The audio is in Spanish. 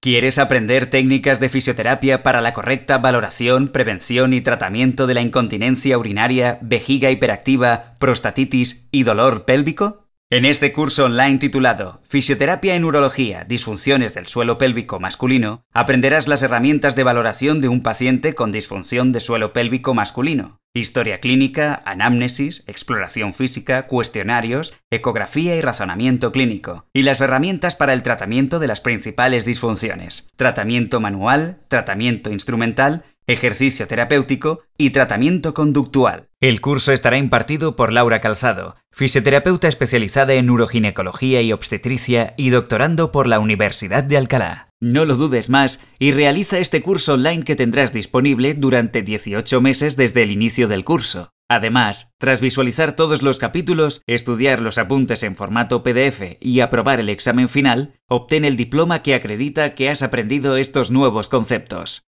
¿Quieres aprender técnicas de fisioterapia para la correcta valoración, prevención y tratamiento de la incontinencia urinaria, vejiga hiperactiva, prostatitis y dolor pélvico? En este curso online titulado Fisioterapia en Urología, disfunciones del suelo pélvico masculino, aprenderás las herramientas de valoración de un paciente con disfunción de suelo pélvico masculino, historia clínica, anámnesis, exploración física, cuestionarios, ecografía y razonamiento clínico, y las herramientas para el tratamiento de las principales disfunciones, tratamiento manual, tratamiento instrumental ejercicio terapéutico y tratamiento conductual. El curso estará impartido por Laura Calzado, fisioterapeuta especializada en uroginecología y obstetricia y doctorando por la Universidad de Alcalá. No lo dudes más y realiza este curso online que tendrás disponible durante 18 meses desde el inicio del curso. Además, tras visualizar todos los capítulos, estudiar los apuntes en formato PDF y aprobar el examen final, obtén el diploma que acredita que has aprendido estos nuevos conceptos.